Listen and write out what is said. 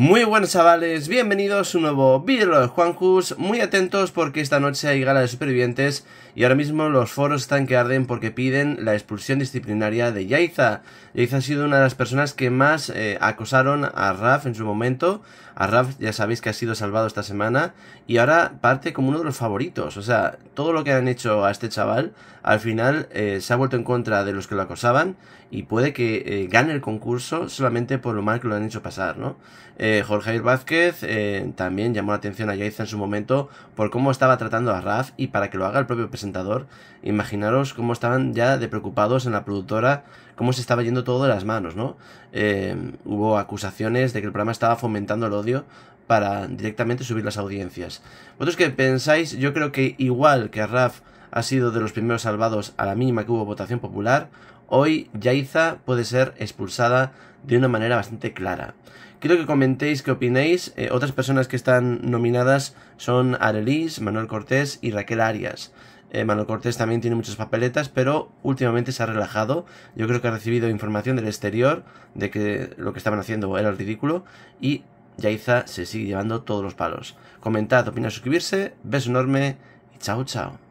Muy buenos chavales, bienvenidos a un nuevo vídeo de Juanjus, muy atentos porque esta noche hay gala de supervivientes y ahora mismo los foros están que arden porque piden la expulsión disciplinaria de Yaiza. Yaiza ha sido una de las personas que más eh, acosaron a Raf en su momento, a Raf ya sabéis que ha sido salvado esta semana y ahora parte como uno de los favoritos, o sea, todo lo que han hecho a este chaval al final eh, se ha vuelto en contra de los que lo acosaban y puede que eh, gane el concurso solamente por lo mal que lo han hecho pasar, ¿no? Eh, Jorge Vázquez eh, también llamó la atención a Yaiza en su momento por cómo estaba tratando a Raf y para que lo haga el propio presentador. Imaginaros cómo estaban ya de preocupados en la productora, cómo se estaba yendo todo de las manos, ¿no? Eh, hubo acusaciones de que el programa estaba fomentando el odio para directamente subir las audiencias. ¿Vosotros qué pensáis? Yo creo que igual que Raf ha sido de los primeros salvados a la mínima que hubo votación popular, hoy Yaiza puede ser expulsada de una manera bastante clara. Quiero que comentéis qué opinéis. Eh, otras personas que están nominadas son Arelis, Manuel Cortés y Raquel Arias. Eh, Manuel Cortés también tiene muchas papeletas, pero últimamente se ha relajado. Yo creo que ha recibido información del exterior de que lo que estaban haciendo era ridículo y Yaiza se sigue llevando todos los palos. Comentad, opinad, suscribirse. Beso enorme y chao, chao.